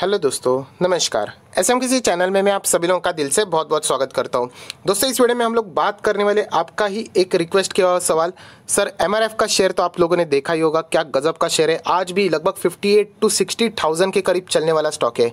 hello दोस्तों नमस्कार S M किसी चैनल में मैं आप सभी लोगों का दिल से बहुत बहुत स्वागत करता हूं दोस्तों इस वीडियो में हम लोग बात करने वाले आपका ही एक रिक्वेस्ट किया हुआ सवाल सर एमआरएफ का शेयर तो आप लोगों ने देखा ही होगा क्या गजब का शेयर है आज भी लगभग 58 टू 60 थाउजेंड के करीब चलने वाला स्टॉक है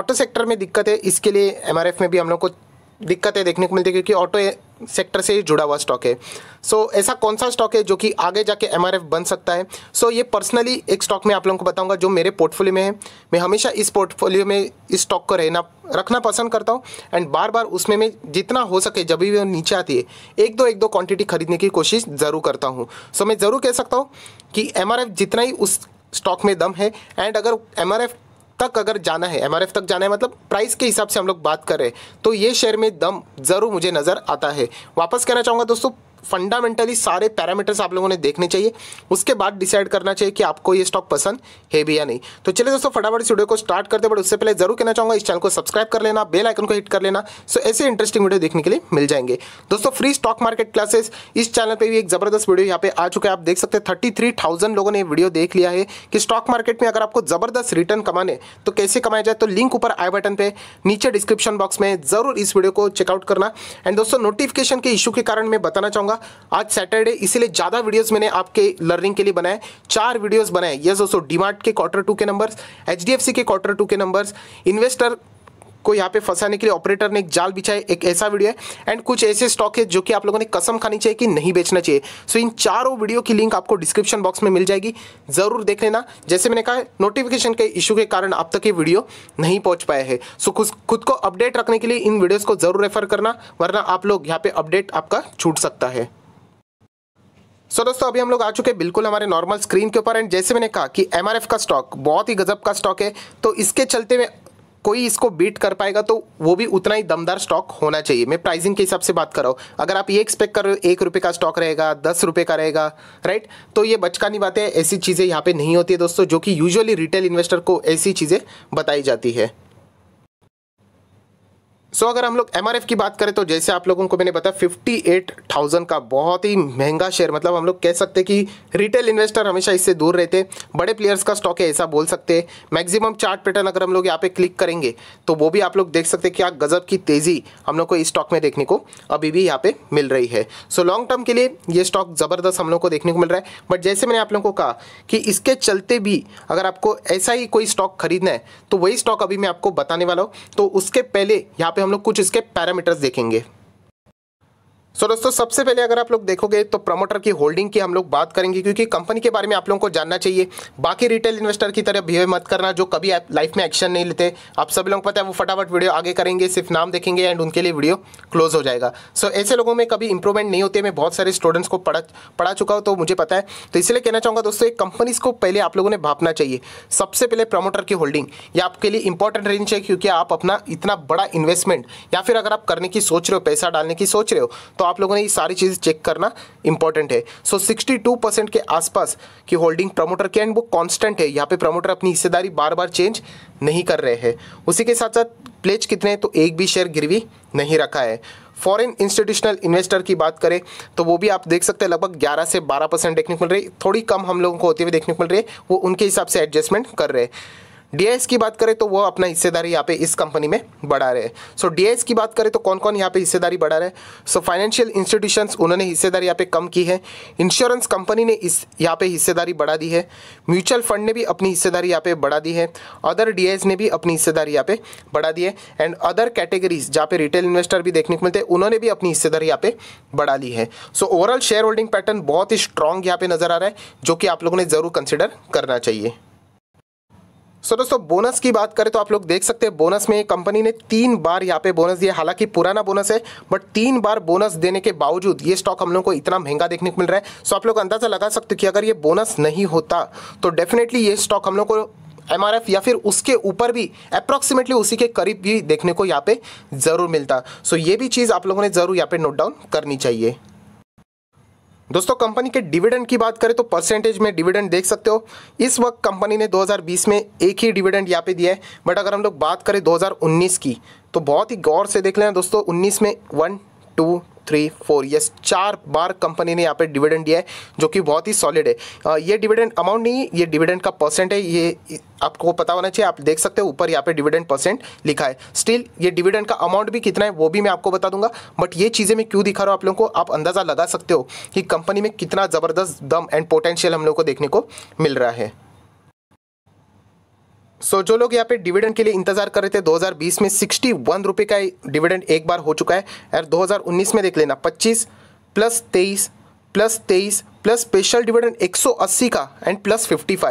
ऑटो सेक्टर में दिक्कत है इसके लिए एम में भी हम लोग को दिक्कतें देखने को मिलती है क्योंकि ऑटो सेक्टर से ही जुड़ा हुआ स्टॉक है सो so, ऐसा कौन सा स्टॉक है जो कि आगे जाके एम बन सकता है सो so, ये पर्सनली एक स्टॉक में आप लोगों को बताऊंगा जो मेरे पोर्टफोलियो में है मैं हमेशा इस पोर्टफोलियो में इस स्टॉक को रहना रखना पसंद करता हूँ एंड बार बार उसमें मैं जितना हो सके जब भी वो नीचे आती है एक दो एक दो क्वांटिटी खरीदने की कोशिश ज़रूर करता हूँ सो so, मैं ज़रूर कह सकता हूँ कि एम जितना ही उस स्टॉक में दम है एंड अगर एम तक अगर जाना है एम तक जाना है मतलब प्राइस के हिसाब से हम लोग बात करें तो ये शेयर में दम ज़रूर मुझे नज़र आता है वापस कहना चाहूँगा दोस्तों फंडामेंटली सारे पैरामीटर्स आप लोगों ने देखने चाहिए उसके बाद डिसाइड करना चाहिए कि आपको ये स्टॉक पसंद है भी या नहीं तो चलिए दोस्तों फटाफट इस वीडियो को स्टार्ट करते बट उससे पहले जरूर कहना चाहूंगा इस चैनल को सब्सक्राइब कर लेना बेल आइकन को हिट कर लेना सो ऐसे इंटरेस्टिंग वीडियो देखने के लिए मिल जाएंगे दोस्तों फ्री स्टॉक मार्केट क्लासेस इस चैनल पर भी एक जबरदस्त वीडियो यहाँ पे आ चुका है आप देख सकते हैं थर्टी लोगों ने वीडियो देख लिया है कि स्टॉक मार्केट में अगर आपको जबरदस्त रिटर्न कमाने तो कैसे कमाया जाए तो लिंक ऊपर आई बटन पे नीचे डिस्क्रिप्शन बॉक्स में जरूर इस वीडियो को चेकआउट करना एंड दोस्तों नोटिफिकेशन के इशू के कारण मैं बताना चाहूंगा करूंगा आज सैटरडे इसीलिए ज़्यादा वीडियोस मैंने आपके लर्निंग के लिए बनाए चार वीडियोस बनाए यस दोस्तों डीमार्ट के क्वार्टर टू के नंबर्स एच के क्वार्टर टू के नंबर्स इन्वेस्टर को यहाँ पे फंसाने के लिए ऑपरेटर ने एक जाल बिछाए एक ऐसा वीडियो है एंड कुछ ऐसे स्टॉक है जो कि आप लोगों ने कसम खानी चाहिए कि नहीं बेचना चाहिए सो इन चारों वीडियो की लिंक आपको डिस्क्रिप्शन बॉक्स में मिल जाएगी ज़रूर देख लेना जैसे मैंने कहा नोटिफिकेशन के इशू के कारण अब तक ये वीडियो नहीं पहुँच पाया है सो खुद को अपडेट रखने के लिए इन वीडियोज़ को ज़रूर रेफर करना वरना आप लोग यहाँ पर अपडेट आपका छूट सकता है सो so, दोस्तों अभी हम लोग आ चुके हैं बिल्कुल हमारे नॉर्मल स्क्रीन के ऊपर एंड जैसे मैंने कहा कि एमआरएफ का स्टॉक बहुत ही गजब का स्टॉक है तो इसके चलते में कोई इसको बीट कर पाएगा तो वो भी उतना ही दमदार स्टॉक होना चाहिए मैं प्राइसिंग के हिसाब से बात कर रहा हूँ अगर आप ये एक्सपेक्ट कर रहे हो एक रुपये का स्टॉक रहेगा दस रुपये का रहेगा राइट तो ये बचकानी बातें ऐसी चीज़ें यहाँ पे नहीं होती है दोस्तों जो कि यूजुअली रिटेल इन्वेस्टर को ऐसी चीज़ें बताई जाती है सो so, अगर हम लोग एम की बात करें तो जैसे आप लोगों को मैंने बताया फिफ्टी एट थाउजेंड का बहुत ही महंगा शेयर मतलब हम लोग कह सकते हैं कि रिटेल इन्वेस्टर हमेशा इससे दूर रहते बड़े प्लेयर्स का स्टॉक है ऐसा बोल सकते हैं मैक्सिमम चार्ट पैटर्न अगर हम लोग यहाँ पे क्लिक करेंगे तो वो भी आप लोग देख सकते हैं क्या गजब की तेज़ी हम लोग को इस स्टॉक में देखने को अभी भी यहाँ पे मिल रही है सो लॉन्ग टर्म के लिए ये स्टॉक ज़बरदस्त हम लोग को देखने को मिल रहा है बट जैसे मैंने आप लोगों को कहा कि इसके चलते भी अगर आपको ऐसा ही कोई स्टॉक खरीदना है तो वही स्टॉक अभी मैं आपको बताने वाला हूँ तो उसके पहले यहाँ पे हम लोग कुछ इसके पैरामीटर्स देखेंगे सो so, दोस्तों सबसे पहले अगर आप लोग देखोगे तो प्रमोटर की होल्डिंग की हम लोग बात करेंगे क्योंकि कंपनी के बारे में आप लोगों को जानना चाहिए बाकी रिटेल इन्वेस्टर की तरह बिहेव मत करना जो कभी आप लाइफ में एक्शन नहीं लेते आप सभी लोग पता है वो फटाफट वीडियो आगे करेंगे सिर्फ नाम देखेंगे एंड उनके लिए वीडियो क्लोज हो जाएगा सो so, ऐसे लोगों में कभी इंप्रूवमेंट नहीं होती मैं बहुत सारे स्टूडेंट्स को पढ़ा पढ़ा चुका हूँ तो मुझे पता है तो इसलिए कहना चाहूँगा दोस्तों एक कंपनीज को पहले आप लोगों ने भापना चाहिए सबसे पहले प्रमोटर की होल्डिंग ये आपके लिए इंपॉर्टेंट रेंज है क्योंकि आप अपना इतना बड़ा इन्वेस्टमेंट या फिर अगर आप करने की सोच रहे हो पैसा डालने की सोच रहे हो तो आप लोगों ने ये सारी चीज़ें चेक करना इंपॉर्टेंट है सो so, 62% के आसपास की होल्डिंग प्रमोटर के एंड वो कांस्टेंट है यहाँ पे प्रमोटर अपनी हिस्सेदारी बार बार चेंज नहीं कर रहे हैं उसी के साथ साथ प्लेज कितने हैं तो एक भी शेयर गिरवी नहीं रखा है फॉरेन इंस्टीट्यूशनल इन्वेस्टर की बात करें तो वो भी आप देख सकते हैं लगभग 11 से 12 परसेंट देखने को मिल रही थोड़ी कम हम लोगों को होते हुए देखने को मिल रही है वो उनके हिसाब से एडजस्टमेंट कर रहे हैं डीआईएस की बात करें तो वो अपना हिस्सेदारी यहाँ पे इस कंपनी में बढ़ा रहे हैं सो डीआईएस की बात करें तो कौन कौन यहाँ पे हिस्सेदारी बढ़ा रहे हैं सो फाइनेंशियल इंस्टीट्यूशन उन्होंने हिस्सेदारी यहाँ पे कम की है इंश्योरेंस कंपनी ने इस यहाँ पे हिस्सेदारी बढ़ा दी है म्यूचुअल फंड ने भी अपनी हिस्सेदारी यहाँ पे बढ़ा दी है अदर डी ने भी अपनी हिस्सेदारी यहाँ पे बढ़ा दी है एंड अदर कैटेगरीज जहाँ पे रिटेल इन्वेस्टर भी देखने को मिलते हैं उन्होंने भी अपनी हिस्सेदारी यहाँ पे बढ़ा ली है so overall share holding pattern बहुत ही स्ट्रॉन्ग यहाँ पे नजर आ रहा है जो कि आप लोगों ने जरूर कंसिडर करना चाहिए सो so, दोस्तों बोनस की बात करें तो आप लोग देख सकते हैं बोनस में कंपनी ने तीन बार यहाँ पे बोनस दिया हालांकि पुराना बोनस है बट तीन बार बोनस देने के बावजूद ये स्टॉक हम लोग को इतना महंगा देखने को मिल रहा है सो so, आप लोग अंदाज़ा लगा सकते हो कि अगर ये बोनस नहीं होता तो डेफिनेटली ये स्टॉक हम लोग को एम या फिर उसके ऊपर भी अप्रॉक्सीमेटली उसी के करीब भी देखने को यहाँ पे ज़रूर मिलता सो so, ये भी चीज़ आप लोगों ने ज़रूर यहाँ पे नोट डाउन करनी चाहिए दोस्तों कंपनी के डिविडेंड की बात करें तो परसेंटेज में डिविडेंड देख सकते हो इस वक्त कंपनी ने 2020 में एक ही डिविडेंड यहाँ पे दिया है बट अगर हम लोग बात करें 2019 की तो बहुत ही गौर से देख लेना दोस्तों 19 में one two three four yes चार बार कंपनी ने यहाँ पे डिविडेंड दिया है जो कि बहुत ही सॉलिड है आ, ये डिविडेंड अमाउंट नहीं ये डिविडेंड का परसेंट है ये आपको पता होना चाहिए आप देख सकते हो ऊपर यहाँ पे डिविडेंड परसेंट लिखा है स्टिल ये डिविडेंड का अमाउंट भी कितना है वो भी मैं आपको बता दूंगा बट ये चीज़ें मैं क्यों दिखा रहा हूँ आप लोगों को आप अंदाज़ा लगा सकते हो कि कंपनी में कितना ज़बरदस्त दम एंड पोटेंशियल हम लोग को देखने को मिल रहा है सो so, जो लोग यहाँ पे डिविडेंड के लिए इंतजार कर रहे थे 2020 में सिक्सटी वन रुपये का डिविडेंड एक बार हो चुका है और 2019 में देख लेना 25 plus 23 plus 23 plus special dividend 180 का एंड प्लस 55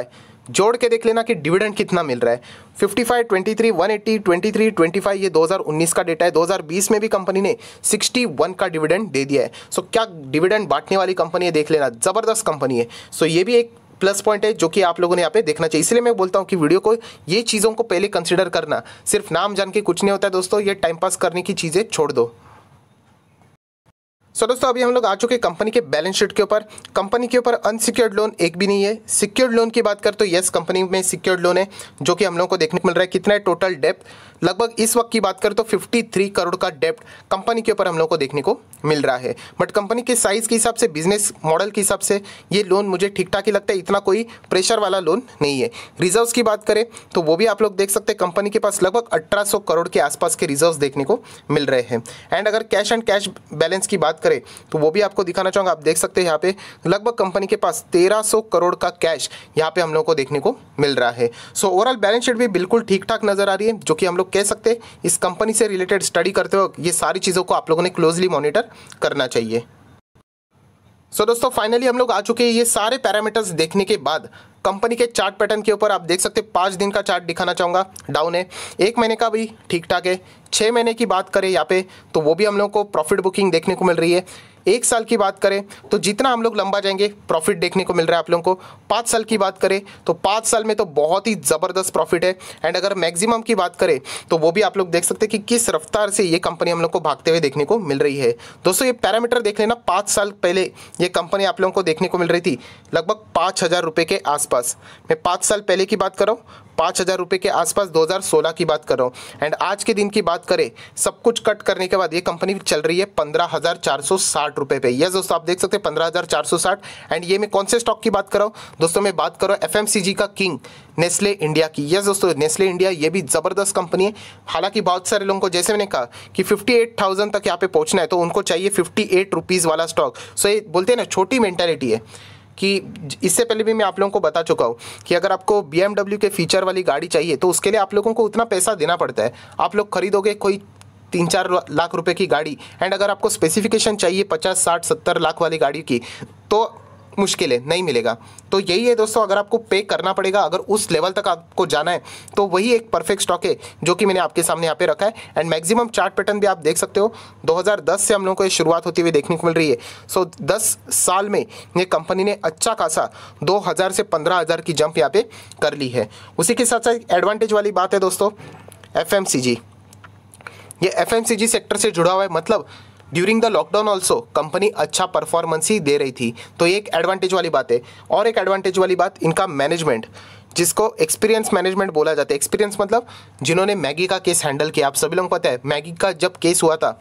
जोड़ के देख लेना कि डिविडेंड कितना मिल रहा है 55, 23, 180, 23, 25 ये 2019 का डेटा है 2020 में भी कंपनी ने 61 का डिविडेंड दे दिया है सो so, क्या डिविडेंड बांटने वाली कंपनी है देख लेना ज़बरदस्त कंपनी है सो so, ये भी एक प्लस पॉइंट है जो कि आप लोगों ने यहाँ पे देखना चाहिए इसलिए मैं बोलता हूँ कि वीडियो को ये चीज़ों को पहले कंसिडर करना सिर्फ नाम जान के कुछ नहीं होता है दोस्तों ये टाइम पास करने की चीज़ें छोड़ दो सो so, दोस्तों अभी हम लोग आ चुके हैं कंपनी के बैलेंस शीट के ऊपर कंपनी के ऊपर अनसिक्योर्ड लोन एक भी नहीं है सिक्योर्ड लोन की बात कर तो यस कंपनी में सिक्योर्ड लोन है जो कि हम लोगों को देखने को मिल रहा है कितना है टोटल डेप्थ लगभग इस वक्त की बात करें तो 53 करोड़ का डेप्ट कंपनी के ऊपर हम लोग को देखने को मिल रहा है बट कंपनी के साइज़ के हिसाब से बिजनेस मॉडल के हिसाब से ये लोन मुझे ठीक ठाक ही लगता है इतना कोई प्रेशर वाला लोन नहीं है रिजर्व्स की बात करें तो वो भी आप लोग देख सकते हैं कंपनी के पास लगभग अठारह करोड़ के आसपास के रिजर्व्स देखने को मिल रहे हैं एंड अगर कैश एंड कैश बैलेंस की बात करें तो वो भी आपको दिखाना चाहूँगा आप देख सकते हैं यहाँ पे लगभग कंपनी के पास तेरह करोड़ का कैश यहाँ पे हम लोग को देखने को मिल रहा है सो ओवरऑल बैलेंस शीट भी बिल्कुल ठीक ठाक नजर आ रही है जो कि हम लोग कह सकते इस कंपनी से रिलेटेड स्टडी करते वक्त ये सारी चीज़ों को आप लोगों ने क्लोजली मॉनिटर करना चाहिए सो so, दोस्तों फाइनली हम लोग आ चुके हैं ये सारे पैरामीटर्स देखने के बाद कंपनी के चार्ट पैटर्न के ऊपर आप देख सकते हैं पाँच दिन का चार्ट दिखाना चाहूँगा डाउन है एक महीने का भी ठीक ठाक है छः महीने की बात करें यहाँ पे तो वो भी हम लोग को प्रॉफिट बुकिंग देखने को मिल रही है एक साल की बात करें तो जितना हम लोग लंबा जाएंगे प्रॉफिट देखने को मिल रहा है आप लोगों को पाँच साल की बात करें तो पाँच साल में तो बहुत ही ज़बरदस्त प्रॉफिट है एंड अगर मैक्सिमम की बात करें तो वो भी आप लोग देख सकते हैं कि किस रफ्तार से ये कंपनी हम लोग को भागते हुए देखने को मिल रही है दोस्तों ये पैरामीटर देख लेना पाँच साल पहले ये कंपनी आप लोगों को देखने को मिल रही थी लगभग पाँच हज़ार रुपये के आसपास मैं पाँच साल पहले की बात कर रहा हूँ पाँच हज़ार रुपये के आसपास 2016 की बात कर रहा हूँ एंड आज के दिन की बात करें सब कुछ कट करने के बाद ये कंपनी चल रही है पंद्रह हज़ार चार सौ साठ साठ रुपए पे यस दोस्तों आप देख सकते हैं पंद्रह हज़ार चार सौ साठ एंड ये मैं कौन से स्टॉक की बात कर रहा हूँ दोस्तों मैं बात कर रहा हूँ एफ एम सी जी का किंग नेस्ले इंडिया की यस दोस्तों नेस्ले इंडिया ये भी ज़बरदस्त कंपनी है हालांकि बहुत सारे लोगों को जैसे मैंने कहा कि फिफ्टी एट थाउजेंड तक यहाँ पे पहुंचना है तो उनको चाहिए फिफ्टी एट रुपीज़ वाला स्टॉक सो ये बोलते हैं ना छोटी मेंटेलिटी है कि इससे पहले भी मैं आप लोगों को बता चुका हूँ कि अगर आपको बी के फीचर वाली गाड़ी चाहिए तो उसके लिए आप लोगों को उतना पैसा देना पड़ता है आप लोग खरीदोगे कोई तीन चार लाख रुपए की गाड़ी एंड अगर आपको स्पेसिफिकेशन चाहिए पचास साठ सत्तर लाख वाली गाड़ी की तो मुश्किल है नहीं मिलेगा तो यही है दोस्तों अगर आपको पे करना पड़ेगा अगर उस लेवल तक आपको जाना है तो वही एक परफेक्ट स्टॉक है जो कि मैंने आपके सामने यहाँ पे रखा है एंड मैक्सिमम चार्ट पैटर्न भी आप देख सकते हो 2010 से हम लोगों को ये शुरुआत होती हुई देखने को मिल रही है सो so, 10 साल में ये कंपनी ने अच्छा खासा दो से पंद्रह की जंप यहाँ पर कर ली है उसी के साथ साथ एडवांटेज वाली बात है दोस्तों एफ ये एफ सेक्टर से जुड़ा हुआ है मतलब during the lockdown also company अच्छा परफॉर्मेंस ही दे रही थी तो ये एक एडवांटेज वाली बात है और एक एडवांटेज वाली बात इनका मैनेजमेंट जिसको एक्सपीरियंस मैनेजमेंट बोला जाता है एक्सपीरियंस मतलब जिन्होंने मैगी का केस हैंडल किया आप सभी लोगों को पता है मैगी का जब केस हुआ था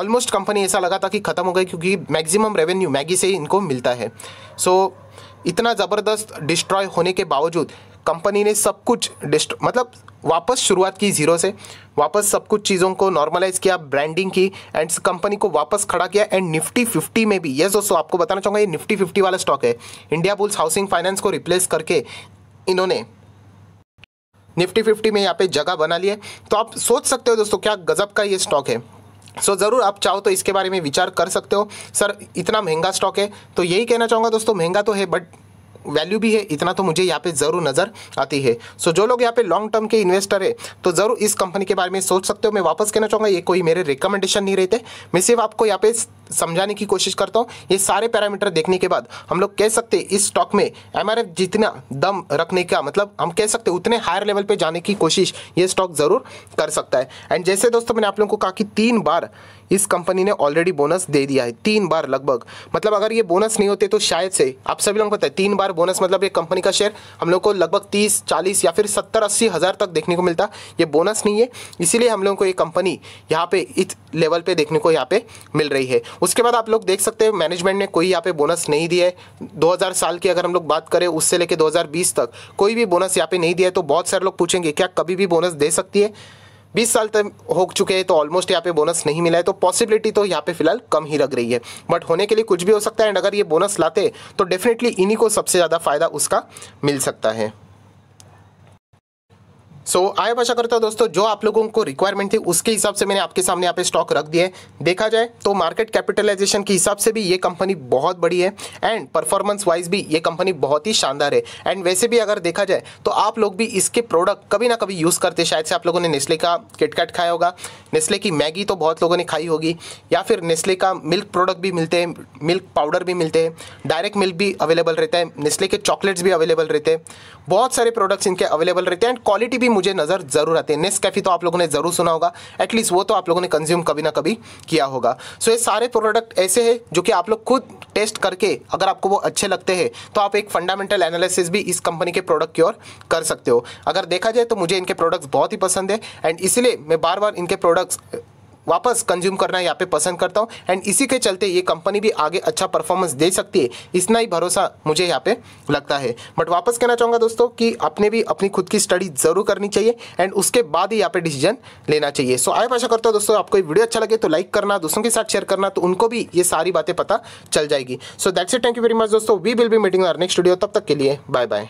ऑलमोस्ट कंपनी ऐसा लगा था कि ख़त्म हो गई क्योंकि मैक्सिमम रेवेन्यू मैगी से ही इनको मिलता है सो so, इतना ज़बरदस्त डिस्ट्रॉय होने के बावजूद कंपनी ने सब कुछ डिस्ट मतलब वापस शुरुआत की ज़ीरो से वापस सब कुछ चीज़ों को नॉर्मलाइज किया ब्रांडिंग की एंड कंपनी को वापस खड़ा किया एंड निफ्टी फिफ्टी में भी यस दोस्तों आपको बताना चाहूँगा ये निफ्टी फिफ्टी वाला स्टॉक है इंडिया बुल्स हाउसिंग फाइनेंस को रिप्लेस करके इन्होंने निफ्टी फिफ्टी में यहाँ पे जगह बना ली है तो आप सोच सकते हो दोस्तों क्या गजब का ये स्टॉक है सो so, ज़रूर आप चाहो तो इसके बारे में विचार कर सकते हो सर इतना महंगा स्टॉक है तो यही कहना चाहूँगा दोस्तों महंगा तो है बट वैल्यू भी है इतना तो मुझे यहाँ पे ज़रूर नज़र आती है सो जो लोग यहाँ पे लॉन्ग टर्म के इन्वेस्टर है तो ज़रूर इस कंपनी के बारे में सोच सकते हो मैं वापस कहना चाहूँगा ये कोई मेरे रिकमेंडेशन नहीं रहते मैं सिर्फ आपको यहाँ पे समझाने की कोशिश करता हूँ ये सारे पैरामीटर देखने के बाद हम लोग कह सकते हैं इस स्टॉक में एम जितना दम रखने का मतलब हम कह सकते हैं उतने हायर लेवल पर जाने की कोशिश ये स्टॉक ज़रूर कर सकता है एंड जैसे दोस्तों मैंने आप लोगों को कहा कि तीन बार इस कंपनी ने ऑलरेडी बोनस दे दिया है तीन बार लगभग मतलब अगर ये बोनस नहीं होते तो शायद से आप सभी लोगों को पता है तीन बार बोनस मतलब ये कंपनी का शेयर हम लोग को लगभग तीस चालीस या फिर सत्तर अस्सी हज़ार तक देखने को मिलता ये बोनस नहीं है इसीलिए हम लोगों को ये कंपनी यहाँ पे इस लेवल पे देखने को यहाँ पे मिल रही है उसके बाद आप लोग देख सकते हैं मैनेजमेंट ने कोई यहाँ पे बोनस नहीं दिया है दो साल की अगर हम लोग बात करें उससे लेके दो तक कोई भी बोनस यहाँ पे नहीं दिया है तो बहुत सारे लोग पूछेंगे क्या कभी भी बोनस दे सकती है बीस साल तक हो चुके हैं तो ऑलमोस्ट यहाँ पे बोनस नहीं मिला है तो पॉसिबिलिटी तो यहाँ पे फिलहाल कम ही लग रही है बट होने के लिए कुछ भी हो सकता है एंड अगर ये बोनस लाते तो डेफिनेटली इन्हीं को सबसे ज़्यादा फ़ायदा उसका मिल सकता है सो so, आय आशा करता तो हूँ दोस्तों जो आप लोगों को रिक्वायरमेंट थी उसके हिसाब से मैंने आपके सामने यहाँ पे स्टॉक रख दिए देखा जाए तो मार्केट कैपिटलाइजेशन के हिसाब से भी ये कंपनी बहुत बड़ी है एंड परफॉर्मेंस वाइज भी ये कंपनी बहुत ही शानदार है एंड वैसे भी अगर देखा जाए तो आप लोग भी इसके प्रोडक्ट कभी ना कभी यूज़ करते शायद से आप लोगों ने नेस्ले का किटकैट खाया होगा नेस्ले की मैगी तो बहुत लोगों ने खाई होगी या फिर नेस्ले का मिल्क प्रोडक्ट भी मिलते हैं मिल्क पाउडर भी मिलते हैं डायरेक्ट मिल्क भी अवेलेबल रहता है नेस्ले के चॉकलेट्स भी अवेलेबल रहते हैं बहुत सारे प्रोडक्ट्स इनके अवेलेबल रहते हैं एंड क्वालिटी भी मुझे नज़र ज़रूर आती है नेस्कैफी तो आप लोगों ने ज़रूर सुना होगा एटलीस्ट वो तो आप लोगों ने कंज्यूम कभी ना कभी किया होगा सो ये सारे प्रोडक्ट ऐसे हैं जो कि आप लोग खुद टेस्ट करके अगर आपको वो अच्छे लगते हैं तो आप एक फंडामेंटल एनालिसिस भी इस कंपनी के प्रोडक्ट की ओर कर सकते हो अगर देखा जाए तो मुझे इनके प्रोडक्ट्स बहुत ही पसंद है एंड इसलिए मैं बार बार इनके प्रोडक्ट्स वापस कंज्यूम करना यहाँ पे पसंद करता हूँ एंड इसी के चलते ये कंपनी भी आगे अच्छा परफॉर्मेंस दे सकती है इतना ही भरोसा मुझे यहाँ पे लगता है बट वापस कहना चाहूँगा दोस्तों कि आपने भी अपनी खुद की स्टडी ज़रूर करनी चाहिए एंड उसके बाद ही यहाँ पे डिसीजन लेना चाहिए सो आए आई आशा करता हूँ दोस्तों आपको वीडियो अच्छा लगे तो लाइक करना दोस्तों के साथ शेयर करना तो उनको भी ये सारी बातें पता चल जाएगी so that's it thank you very much दोस्तों we will be meeting our next video तब तक के लिए बाय बाय